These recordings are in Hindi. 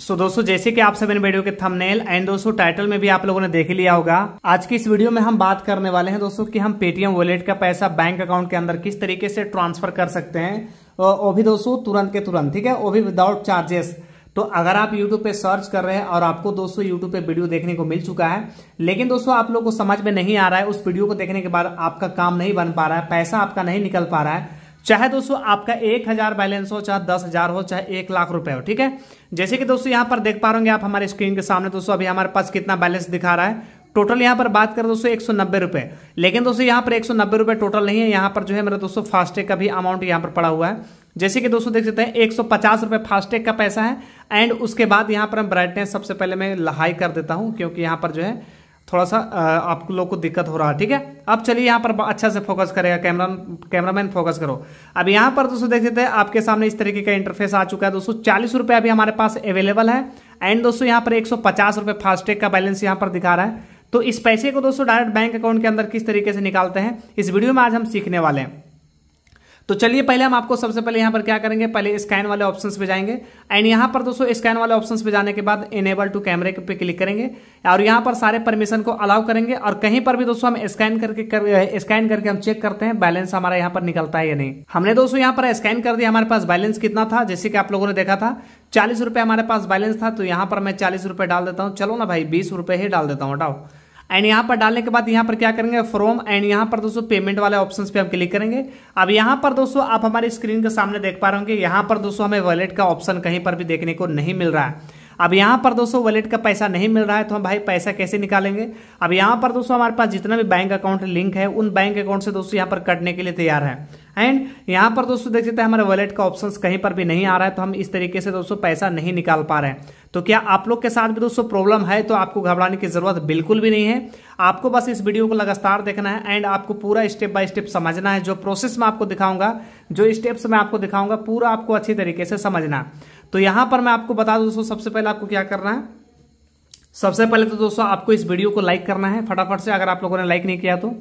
सो so, दोस्तों जैसे कि आप सभी ने वीडियो के थंबनेल एंड दोस्तों टाइटल में भी आप लोगों ने देख लिया होगा आज की इस वीडियो में हम बात करने वाले हैं दोस्तों कि हम पेटीएम वॉलेट का पैसा बैंक अकाउंट के अंदर किस तरीके से ट्रांसफर कर सकते हैं वो भी दोस्तों तुरंत के तुरंत ठीक है वो भी विदाउट चार्जेस तो अगर आप YouTube पे सर्च कर रहे हैं और आपको दोस्तों YouTube पे वीडियो देखने को मिल चुका है लेकिन दोस्तों आप लोग को समझ में नहीं आ रहा है उस वीडियो को देखने के बाद आपका काम नहीं बन पा रहा है पैसा आपका नहीं निकल पा रहा है चाहे दोस्तों आपका एक हजार बैलेंस हो चाहे दस हजार हो चाहे एक लाख रुपए हो ठीक है जैसे कि दोस्तों यहाँ पर देख पा रहे आप हमारे स्क्रीन के सामने दोस्तों अभी हमारे पास कितना बैलेंस दिखा रहा है टोटल यहाँ पर बात करें दोस्तों एक सौ नब्बे रुपए लेकिन दोस्तों यहाँ पर एक सौ नब्बे रुपए टोटल नहीं है यहाँ पर जो है मेरा दोस्तों फास्टैग का भी अमाउंट यहाँ पर पड़ा हुआ है जैसे कि दोस्तों देख सकते हैं एक सौ पचास रुपए फास्टैग का पैसा है एंड उसके बाद यहाँ पर हम ब्राइटनेस सबसे पहले मैं हाई कर देता हूं क्योंकि यहाँ पर जो है थोड़ा सा आप लोग को दिक्कत हो रहा है ठीक है अब चलिए यहाँ पर अच्छा से फोकस करेगा कैमरा कैमरामैन फोकस करो अब यहाँ पर दोस्तों देख सकते हैं आपके सामने इस तरीके का इंटरफेस आ चुका है दोस्तों चालीस रुपये अभी हमारे पास अवेलेबल है एंड दोस्तों यहाँ पर एक सौ पचास फास्टैग का बैलेंस यहाँ पर दिखा रहा है तो इस पैसे को दोस्तों डायरेक्ट बैंक अकाउंट के अंदर किस तरीके से निकालते हैं इस वीडियो में आज हम सीखने वाले हैं तो चलिए पहले हम आपको सबसे पहले यहाँ पर क्या करेंगे पहले स्कैन वाले ऑप्शन पे जाएंगे एंड यहाँ पर दोस्तों स्कैन वाले ऑप्शन पे जाने के बाद इनेबल टू कैमरे पे क्लिक करेंगे और यहाँ पर सारे परमिशन को अलाउ करेंगे और कहीं पर भी दोस्तों हम स्कैन करके कर, स्कैन करके हम चेक करते हैं बैलेंस हमारा यहाँ पर निकलता है या नहीं हमने दोस्तों यहाँ पर स्कैन कर दिया हमारे पास बैलेंस कितना था जैसे कि आप लोगों ने देखा था चालीस रुपये हमारे पास बैलेंस था तो यहाँ पर मैं चालीस डाल देता हूँ चलो ना भाई बीस ही डाल देता हूँ हटाओ एंड यहां पर डालने के बाद यहां पर क्या करेंगे फ्रॉम एंड यहां पर दोस्तों पेमेंट वाले ऑप्शन पे हम क्लिक करेंगे अब यहां पर दोस्तों आप हमारी स्क्रीन के सामने देख पा रहे होंगे यहां पर दोस्तों हमें वॉलेट का ऑप्शन कहीं पर भी देखने को नहीं मिल रहा है अब यहाँ पर दोस्तों वॉलेट का पैसा नहीं मिल रहा है तो हम भाई पैसा कैसे निकालेंगे अब यहाँ पर दोस्तों हमारे पास जितना भी बैंक अकाउंट लिंक है उन बैंक अकाउंट से दोस्तों यहाँ पर कटने के लिए तैयार है एंड यहां पर दोस्तों देख सकते हैं हमारे वॉलेट का ऑप्शन कहीं पर भी नहीं आ रहा है तो हम इस तरीके से दोस्तों पैसा नहीं निकाल पा रहे हैं तो क्या आप लोग के साथ भी दोस्तों प्रॉब्लम है तो आपको घबराने की जरूरत बिल्कुल भी नहीं है आपको बस इस वीडियो को लगातार देखना है एंड आपको पूरा स्टेप बाय स्टेप समझना है जो प्रोसेस मैं आपको दिखाऊंगा जो स्टेप्स मैं आपको दिखाऊंगा पूरा आपको अच्छी तरीके से समझना तो यहां पर मैं आपको बता दोस्तों सबसे पहले आपको क्या करना है सबसे पहले तो दोस्तों आपको इस वीडियो को लाइक करना है फटाफट से अगर आप लोगों ने लाइक नहीं किया तो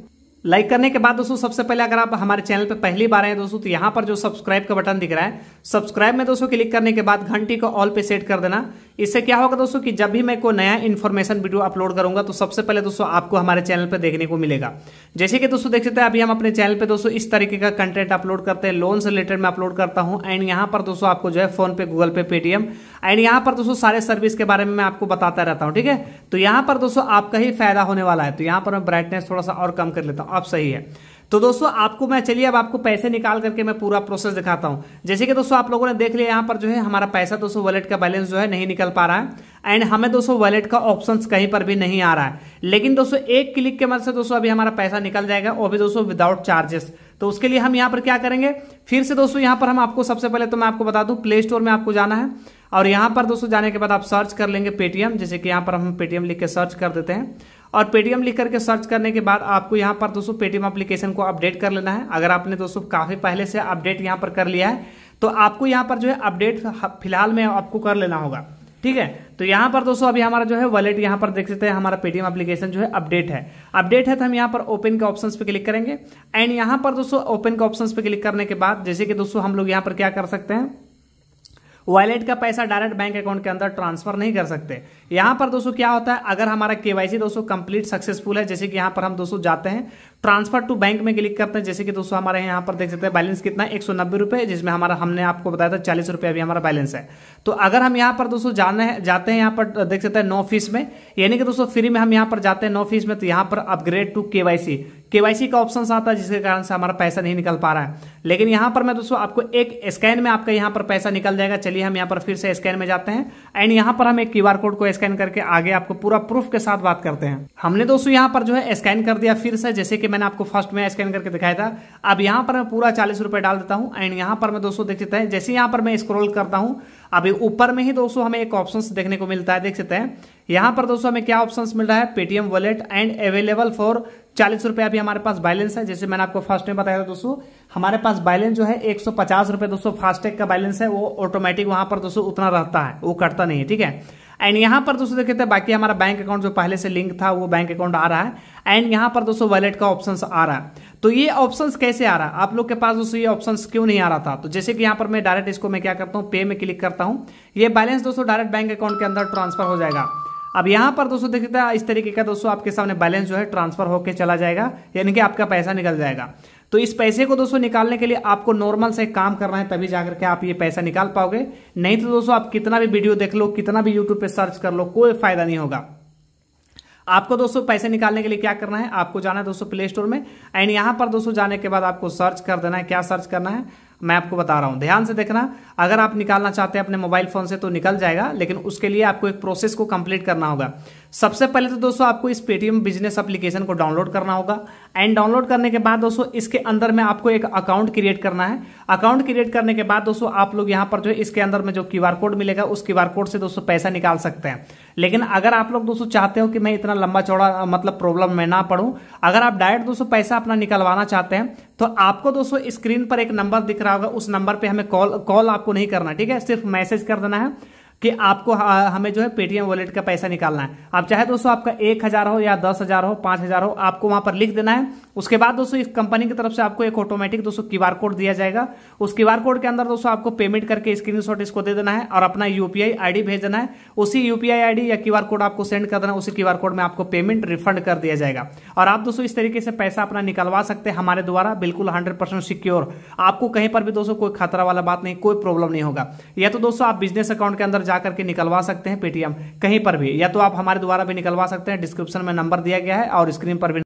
लाइक करने के बाद दोस्तों सबसे पहले अगर आप हमारे चैनल पर पहली बार आए दोस्तों तो यहां पर जो सब्सक्राइब का बटन दिख रहा है सब्सक्राइब में दोस्तों क्लिक करने के बाद घंटी को ऑल पे सेट कर देना इससे क्या होगा दोस्तों कि जब भी मैं कोई नया इन्फॉर्मेशन वीडियो अपलोड करूंगा तो सबसे पहले दोस्तों आपको हमारे चैनल पर देखने को मिलेगा जैसे कि दोस्तों देख सकते हैं अभी हम अपने चैनल पर दोस्तों इस तरीके का कंटेंट अपलोड करते हैं लोन से रिलेटेड मैं अपलोड करता हूं एंड यहाँ पर दोस्तों आपको जो है फोन पे गूगल पे पेटीएम एंड यहां पर दोस्तों सारे सर्विस के बारे में मैं आपको बताता रहता हूँ ठीक है तो यहां पर दोस्तों आपका ही फायदा होने वाला है तो यहाँ पर मैं ब्राइटनेस थोड़ा सा और कम कर लेता हूँ अब सही है तो दोस्तों आपको मैं चलिए अब आपको पैसे निकाल करके मैं पूरा प्रोसेस दिखाता हूं जैसे कि दोस्तों आप लोगों ने देख लिया यहाँ पर जो है हमारा पैसा दोस्तों वॉलेट का बैलेंस जो है नहीं निकल पा रहा है एंड हमें दोस्तों वॉलेट का ऑप्शन कहीं पर भी नहीं आ रहा है लेकिन दोस्तों एक क्लिक के मदद से दोस्तों अभी हमारा पैसा निकल जाएगा और भी दोस्तों विदाउट चार्जेस तो उसके लिए हम यहाँ पर क्या करेंगे फिर से दोस्तों यहाँ पर हम आपको सबसे पहले तो मैं आपको बता दू प्ले स्टोर में आपको जाना है और यहाँ पर दोस्तों जाने के बाद आप सर्च कर लेंगे पेटीएम जैसे कि यहाँ पर हम पेटीएम लिख के सर्च कर देते हैं और पेटीएम लिख करके सर्च करने के बाद आपको यहाँ पर दोस्तों पेटीएम अप्लीकेशन को अपडेट कर लेना है अगर आपने दोस्तों काफ़ी पहले से अपडेट यहाँ पर कर लिया है तो आपको यहाँ पर जो है अपडेट फिलहाल में आपको कर लेना होगा ठीक है तो यहाँ पर दोस्तों अभी हमारा जो है वॉलेट यहाँ पर देख सकते हैं हमारा पेटीएम अप्लीकेशन जो है अपडेट है अपडेट है तो हम यहाँ पर ओपन के ऑप्शंस पे क्लिक करेंगे एंड यहाँ पर दोस्तों ओपन के ऑप्शंस पे क्लिक करने के बाद जैसे कि दोस्तों हम लोग यहाँ पर क्या कर सकते हैं वॉलेट का पैसा डायरेक्ट बैंक अकाउंट के अंदर ट्रांसफर नहीं कर सकते यहां पर दोस्तों क्या होता है अगर हमारा केवाईसी दोस्तों कंप्लीट सक्सेसफुल है जैसे कि यहाँ पर हम दोस्तों जाते हैं ट्रांसफर टू बैंक में क्लिक करते हैं जैसे कि दोस्तों हमारे यहाँ पर देख सकते हैं बैलेंस कितना एक सौ नब्बे रुपये जिसमें हमारा हमने आपको बताया था चालीस रुपये अभी हमारा बैलेंस है तो अगर हम यहाँ पर दोस्तों जाने जाते हैं यहाँ पर देख सकते हैं नो फीस में यानी कि दोस्तों फ्री में हम यहाँ पर जाते हैं नो फीस में तो यहाँ पर अपग्रेड टू के केवाईसी का ऑप्शन आता है जिसके कारण से हमारा पैसा नहीं निकल पा रहा है लेकिन यहां पर मैं दोस्तों आपको एक स्कैन में आपका यहाँ पर पैसा निकल जाएगा चलिए हम यहाँ पर फिर से स्कैन में जाते हैं एंड यहाँ पर हम एक क्यू कोड को स्कैन करके आगे आपको पूरा प्रूफ के साथ बात करते हैं हमने दोस्तों यहाँ पर जो है स्कैन कर दिया फिर से जैसे कि मैंने आपको फर्स्ट में स्कैन करके दिखाया था अब यहाँ पर मैं पूरा चालीस डाल देता हूँ एंड यहाँ पर मैं दोस्तों देख सकते हैं जैसे यहाँ पर मैं स्क्रोल करता हूँ अभी ऊपर में ही दोस्तों हमें एक ऑप्शन देखने को मिलता है देख सकते हैं यहां पर दोस्तों हमें क्या ऑप्शन मिल रहा है Paytm wallet and available for चालीस रुपए अभी हमारे पास बैलेंस है जैसे मैंने आपको फर्स्ट में बताया था दोस्तों हमारे पास बैलेंस जो है एक सौ पचास रुपए दोस्तों फास्टैग का बैलेंस है वो ऑटोमेटिक वहां पर दोस्तों उतना रहता है वो कटता नहीं है ठीक है एंड यहाँ पर दोस्तों देखते हैं बाकी हमारा बैंक अकाउंट जो पहले से लिंक था वो बैंक अकाउंट आ रहा है एंड यहाँ पर दोस्तों वॉलेट का ऑप्शन आ रहा है तो ये ऑप्शन कैसे आ रहा है आप लोग के पास दोस्तों ये ऑप्शन क्यों नहीं आ रहा था तो जैसे कि यहाँ पर मैं डायरेक्ट इसको मैं क्या करता हूँ पे में क्लिक करता हूँ ये बैलेंस दोस्तों डायरेक्ट बैंक अकाउंट के अंदर ट्रांसफर हो जाएगा अब यहां पर दोस्तों देखते हैं इस तरीके का दोस्तों आपके सामने बैलेंस जो है ट्रांसफर होकर चला जाएगा यानी कि आपका पैसा निकल जाएगा तो इस पैसे को दोस्तों निकालने के लिए आपको नॉर्मल से काम करना है तभी जाकर के आप ये पैसा निकाल पाओगे नहीं तो दोस्तों आप कितना भी वीडियो देख लो कितना भी यूट्यूब पे सर्च कर लो कोई फायदा नहीं होगा आपको दोस्तों पैसे निकालने के लिए क्या करना है आपको जाना है दोस्तों प्ले स्टोर में एंड यहां पर दोस्तों जाने के बाद आपको सर्च कर देना है क्या सर्च करना है मैं आपको बता रहा हूं ध्यान से देखना अगर आप निकालना चाहते हैं अपने मोबाइल फोन से तो निकल जाएगा लेकिन उसके लिए आपको एक प्रोसेस को कंप्लीट करना होगा सबसे पहले तो दोस्तों आपको इस पेटीएम बिजनेस एप्लीकेशन को डाउनलोड करना होगा एंड डाउनलोड करने के बाद दोस्तों इसके अंदर में आपको एक अकाउंट क्रिएट करना है अकाउंट क्रिएट करने के बाद दोस्तों आप लोग यहां पर जो इसके अंदर में जो क्यू कोड मिलेगा उस क्यू कोड से दोस्तों पैसा निकाल सकते हैं लेकिन अगर आप लोग दोस्तों चाहते हो कि मैं इतना लंबा चौड़ा मतलब प्रॉब्लम में ना पड़ू अगर आप डायरेक्ट दोस्तों पैसा अपना निकलवाना चाहते हैं तो आपको दोस्तों स्क्रीन पर एक नंबर दिख रहा होगा उस नंबर पर हमें कॉल कॉल आपको नहीं करना ठीक है सिर्फ मैसेज कर देना है कि आपको हमें जो है पेटीएम वॉलेट का पैसा निकालना है आप चाहे दोस्तों आपका एक हजार हो या दस हजार हो पांच हजार हो आपको वहां पर लिख देना है उसके बाद दोस्तों इस कंपनी की तरफ से आपको एक ऑटोमेटिक दोस्तों क्यूआर कोड दिया जाएगा उस क्यूआर कोड के अंदर दोस्तों आपको पेमेंट करके स्क्रीनशॉट इसको दे देना है और अपना यूपीआई आईडी भेज देना है उसी यूपीआई आईडी या क्यूआर कोड आपको सेंड कर देना उसी क्यूआर कोड में आपको पेमेंट रिफंड कर दिया जाएगा और आप दोस्तों इस तरीके से पैसा अपना निकलवा सकते हैं हमारे द्वारा बिल्कुल हंड्रेड सिक्योर आपको कहीं पर भी दोस्तों कोई खतरा वाला बात नहीं कोई प्रॉब्लम नहीं होगा या तो दोस्तों आप बिजनेस अकाउंट के अंदर जा करके निकलवा सकते हैं पेटीएम कहीं पर भी या तो आप हमारे द्वारा भी निकलवा सकते हैं डिस्क्रिप्शन में नंबर दिया गया है और स्क्रीन पर भी